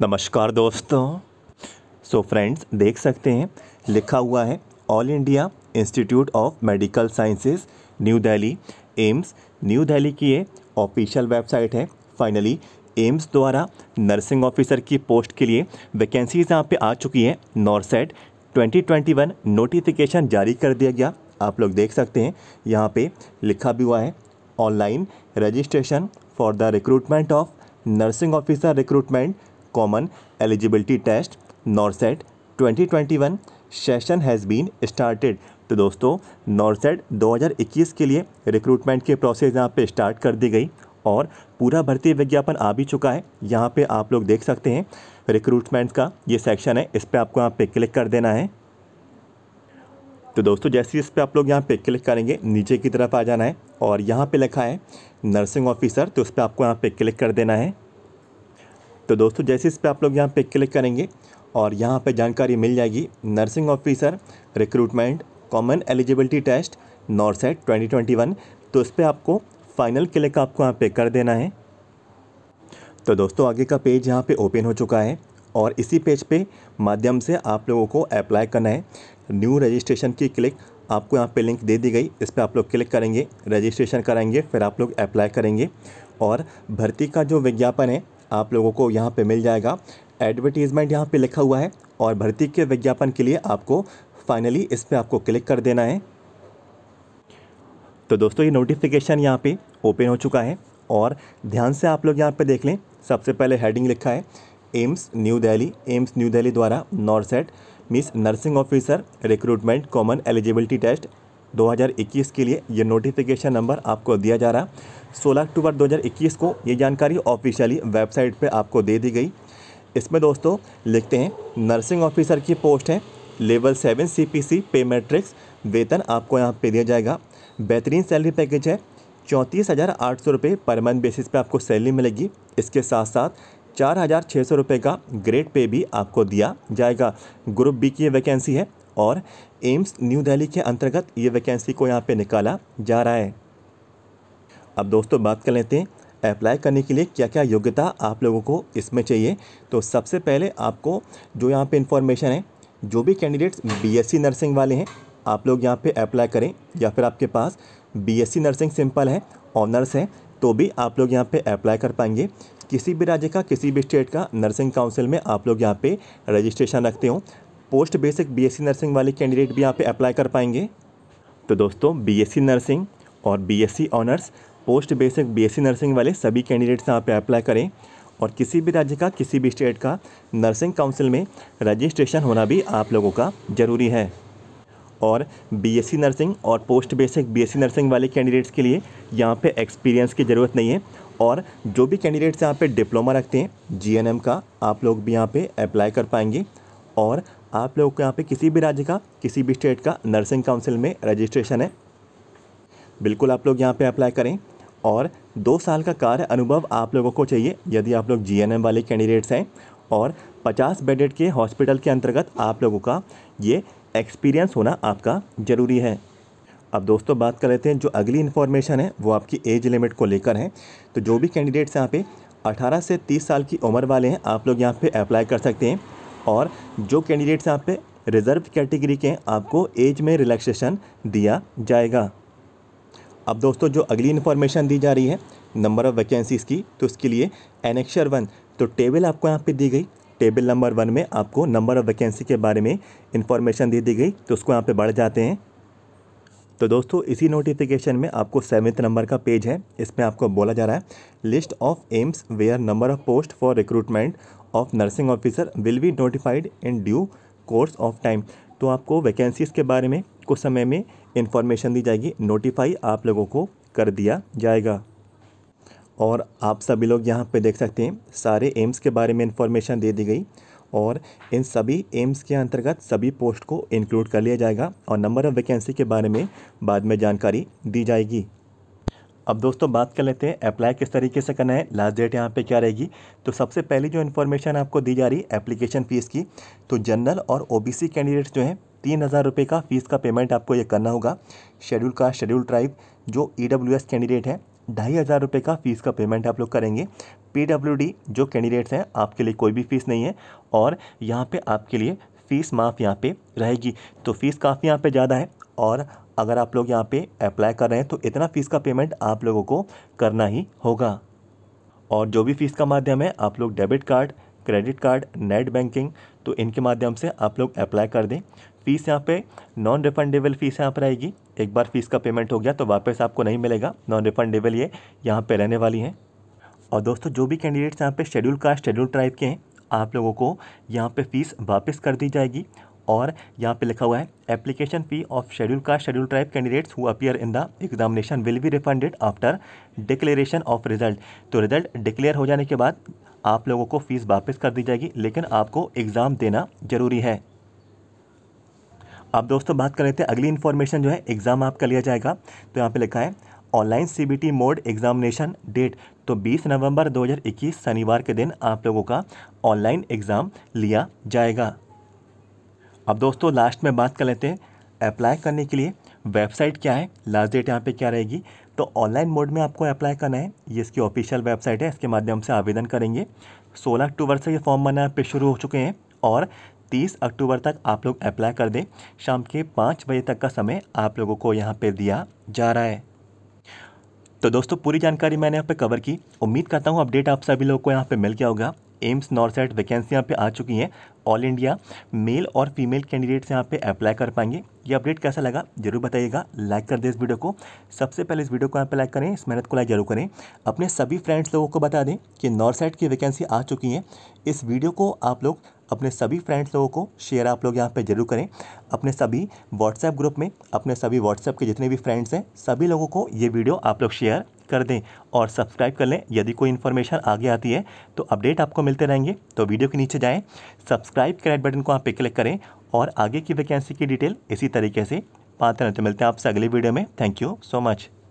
नमस्कार दोस्तों सो so friends देख सकते हैं लिखा हुआ है All India Institute of Medical Sciences New Delhi AIIMS New Delhi की ये ऑफिशियल वेबसाइट है फाइनली एम्स द्वारा नर्सिंग ऑफिसर की पोस्ट के लिए वैकेंसीज यहाँ पे आ चुकी हैं नॉर्सेट 2021 नोटिफिकेशन जारी कर दिया गया आप लोग देख सकते हैं यहाँ पे लिखा भी हुआ है online registration for the recruitment of nursing officer recruitment common eligibility test NORCET 2021 session has been started तो दोस्तों नॉर्सेट 2021 के लिए रिक्रूटमेंट के प्रोसेस यहाँ पे स्टार्ट कर दी गई और पूरा भर्ती विज्ञापन आ भी चुका है यहाँ पे आप लोग देख सकते हैं रिक्रूटमेंट का ये सेक्शन है इस पर आपको यहाँ पे क्लिक कर देना है तो दोस्तों जैसे इस पर आप लोग यहाँ पे क्लिक करेंगे नीचे की तरफ आ जाना है और यहाँ पे लिखा है नर्सिंग ऑफिसर तो उस पर आपको यहाँ पे क्लिक कर देना है तो दोस्तों जैसे इस पर आप लोग यहाँ पे क्लिक करेंगे और यहाँ पे जानकारी मिल जाएगी nursing officer recruitment common eligibility test NORCET 2021 तो इस पर आपको फाइनल क्लिक आपको यहाँ पे कर देना है तो दोस्तों आगे का पेज यहाँ पे ओपन हो चुका है और इसी पेज पे माध्यम से आप लोगों को अप्लाई करना है न्यू रजिस्ट्रेशन की क्लिक आपको यहाँ पे लिंक दे दी गई इस पर आप लोग क्लिक करेंगे रजिस्ट्रेशन कराएंगे फिर आप लोग अप्लाई करेंगे और भर्ती का जो विज्ञापन है आप लोगों को यहाँ पे मिल जाएगा एडवर्टीज़मेंट यहाँ पे लिखा हुआ है और भर्ती के विज्ञापन के लिए आपको फाइनली इस पर आपको क्लिक कर देना है तो दोस्तों ये नोटिफिकेशन यहाँ पे ओपन हो चुका है और ध्यान से आप लोग यहाँ पे देख लें सबसे पहले हेडिंग लिखा है एम्स न्यू दिल्ली एम्स न्यू दिल्ली द्वारा नॉर्सेट मीस nursing officer recruitment common eligibility test 2021 के लिए ये नोटिफिकेशन नंबर आपको दिया जा रहा है सोलह अक्टूबर 2021 को ये जानकारी ऑफिशियली वेबसाइट पे आपको दे दी गई इसमें दोस्तों लिखते हैं नर्सिंग ऑफिसर की पोस्ट है level seven C P C pay matrix वेतन आपको यहाँ पे दिया जाएगा बेहतरीन सैलरी पैकेज है चौंतीस हज़ार आठ सौ रुपये पर मंथ बेसिस पर आपको सैलरी मिलेगी इसके साथ साथ चार हज़ार छः सौ रुपये का ग्रेड पे भी आपको दिया जाएगा ग्रुप बी की वैकेंसी है और एम्स न्यू दिल्ली के अंतर्गत ये वैकेंसी को यहाँ पे निकाला जा रहा है अब दोस्तों बात कर लेते हैं अप्लाई करने के लिए क्या क्या योग्यता आप लोगों को इसमें चाहिए तो सबसे पहले आपको जो यहाँ पे इंफॉर्मेशन है जो भी कैंडिडेट्स बीएससी नर्सिंग वाले हैं आप लोग यहाँ पे अप्लाई करें या फिर आपके पास बीएससी नर्सिंग सिंपल है ऑनर्स है तो भी आप लोग यहाँ पे अप्लाई कर पाएंगे किसी भी राज्य का किसी भी स्टेट का नर्सिंग काउंसिल में आप लोग यहाँ पे रजिस्ट्रेशन रखते हो पोस्ट बेसिक बीएससी नर्सिंग वाले कैंडिडेट भी यहाँ पे अप्लाई कर पाएंगे तो दोस्तों बीएससी नर्सिंग और BSc honours post basic BSc nursing वाले सभी कैंडिडेट्स यहाँ पे अप्लाई करें और किसी भी राज्य का किसी भी स्टेट का नर्सिंग काउंसिल में रजिस्ट्रेशन होना भी आप लोगों का ज़रूरी है और बीएससी नर्सिंग और पोस्ट बेसिक बीएससी नर्सिंग वाले कैंडिडेट्स के लिए यहाँ पे एक्सपीरियंस की ज़रूरत नहीं है और जो भी कैंडिडेट्स यहाँ पे डिप्लोमा रखते हैं जीएनएम का आप लोग भी यहाँ पे अप्लाई कर पाएंगे और आप लोगों को यहाँ पे किसी भी राज्य का किसी भी स्टेट का नर्सिंग काउंसिल में रजिस्ट्रेशन है बिल्कुल आप लोग यहाँ पे अप्लाई करें और दो साल का कार्य अनुभव आप लोगों को चाहिए यदि आप लोग जीएनएम वाले कैंडिडेट्स हैं और 50 बेडेड के हॉस्पिटल के अंतर्गत आप लोगों का ये एक्सपीरियंस होना आपका ज़रूरी है अब दोस्तों बात कर लेते हैं जो अगली इन्फॉर्मेशन है वो आपकी एज लिमिट को लेकर है तो जो भी कैंडिडेट्स यहाँ पे 18 से 30 साल की उम्र वाले हैं आप लोग यहाँ पे अप्लाई कर सकते हैं और जो कैंडिडेट्स यहाँ पे रिज़र्व कैटेगरी के हैं आपको एज में रिलैक्सेशन दिया जाएगा अब दोस्तों जो अगली इन्फॉर्मेशन दी जा रही है नंबर ऑफ़ वैकेंसीज़ की तो उसके लिए एनेक्शर वन तो टेबल आपको यहाँ पे दी गई टेबल नंबर वन में आपको नंबर ऑफ़ वैकेंसी के बारे में इन्फॉर्मेशन दे दी गई तो उसको यहाँ पे बढ़ जाते हैं तो दोस्तों इसी नोटिफिकेशन में आपको सेवन्थ नंबर का पेज है इसमें आपको बोला जा रहा है list of AIIMS where number of post for recruitment of nursing officer will be notified in due course of time तो आपको वैकेंसीज़ के बारे में कुछ समय में इंफॉर्मेशन दी जाएगी नोटिफाई आप लोगों को कर दिया जाएगा और आप सभी लोग यहाँ पे देख सकते हैं सारे एम्स के बारे में इंफॉर्मेशन दे दी गई और इन सभी एम्स के अंतर्गत सभी पोस्ट को इंक्लूड कर लिया जाएगा और नंबर ऑफ़ वैकेंसी के बारे में बाद में जानकारी दी जाएगी अब दोस्तों बात कर लेते हैं अप्लाई किस तरीके से करना है लास्ट डेट यहाँ पे क्या रहेगी तो सबसे पहली जो इन्फॉर्मेशन आपको दी जा रही है एप्लीकेशन फ़ीस की तो जनरल और ओबीसी कैंडिडेट्स जो हैं तीन हज़ार रुपये का फ़ीस का पेमेंट आपको ये करना होगा शेड्यूल का शेड्यूल ट्राइब जो ई कैंडिडेट है ढाई हज़ार रुपये का फ़ीस का पेमेंट आप लोग करेंगे पी जो कैंडिडेट्स हैं आपके लिए कोई भी फ़ीस नहीं है और यहाँ पर आपके लिए फ़ीस माफ़ यहाँ पर रहेगी तो फ़ीस काफ़ी यहाँ पर ज़्यादा है और अगर आप लोग यहाँ पे अप्लाई कर रहे हैं तो इतना फ़ीस का पेमेंट आप लोगों को करना ही होगा और जो भी फ़ीस का माध्यम है आप लोग debit card credit card net banking तो इनके माध्यम से आप लोग अप्लाई कर दें फ़ीस यहाँ पे नॉन रिफंडेबल फ़ीस यहाँ पर आएगी एक बार फ़ीस का पेमेंट हो गया तो वापस आपको नहीं मिलेगा नॉन रिफंडेबल ये यहाँ पर रहने वाली हैं और दोस्तों जो भी कैंडिडेट्स यहाँ पर शेड्यूल कास्ट शेड्यूल ट्राइब के हैं आप लोगों को यहाँ पे फ़ीस वापस कर दी जाएगी और यहाँ पे लिखा हुआ है application fee of schedule caste schedule tribe candidates who appear in the examination will be refunded after declaration of result तो रिजल्ट डिक्लेयर हो जाने के बाद आप लोगों को फ़ीस वापस कर दी जाएगी लेकिन आपको एग्ज़ाम देना ज़रूरी है अब दोस्तों बात कर रहे थे अगली इन्फॉर्मेशन जो है एग्ज़ाम आपका लिया जाएगा तो यहाँ पे लिखा है ऑनलाइन सी मोड एग्ज़ामिनेशन डेट तो 20 नवंबर 2021 शनिवार के दिन आप लोगों का ऑनलाइन एग्ज़ाम लिया जाएगा अब दोस्तों लास्ट में बात कर लेते हैं अप्लाई करने के लिए वेबसाइट क्या है लास्ट डेट यहाँ पे क्या रहेगी तो ऑनलाइन मोड में आपको अप्लाई करना है ये इसकी ऑफिशियल वेबसाइट है इसके माध्यम से आवेदन करेंगे 16 अक्टूबर से ये फॉर्म बनना पे शुरू हो चुके हैं और 30 अक्टूबर तक आप लोग अप्लाई कर दें शाम के पाँच बजे तक का समय आप लोगों को यहाँ पर दिया जा रहा है तो दोस्तों पूरी जानकारी मैंने यहाँ पे कवर की उम्मीद करता हूँ अपडेट आप सभी लोगों को यहाँ पे मिल गया होगा एम्स साइड वैकेंसी यहाँ पे आ चुकी हैं ऑल इंडिया मेल और फीमेल कैंडिडेट्स यहाँ पे अप्लाई कर पाएंगे ये अपडेट कैसा लगा जरूर बताइएगा लाइक कर दें इस वीडियो को सबसे पहले इस वीडियो को यहाँ पे लाइक करें इस मेहनत को लाइक जरूर करें अपने सभी फ्रेंड्स लोगों को बता दें कि साइड की वैकेंसी आ चुकी हैं इस वीडियो को आप लोग अपने सभी फ्रेंड्स लोगों को शेयर आप लोग यहाँ पर जरूर करें अपने सभी व्हाट्सएप ग्रुप में अपने सभी व्हाट्सएप के जितने भी फ्रेंड्स हैं सभी लोगों को ये वीडियो आप लोग शेयर कर दें और सब्सक्राइब कर लें यदि कोई इन्फॉर्मेशन आगे आती है तो अपडेट आपको मिलते रहेंगे तो वीडियो के नीचे जाएँ सब्सक्राइब के रेड बटन को आप पे क्लिक करें और आगे की वैकेंसी की डिटेल इसी तरीके से पाते रहें तो मिलते हैं आपसे अगले वीडियो में थैंक यू सो मच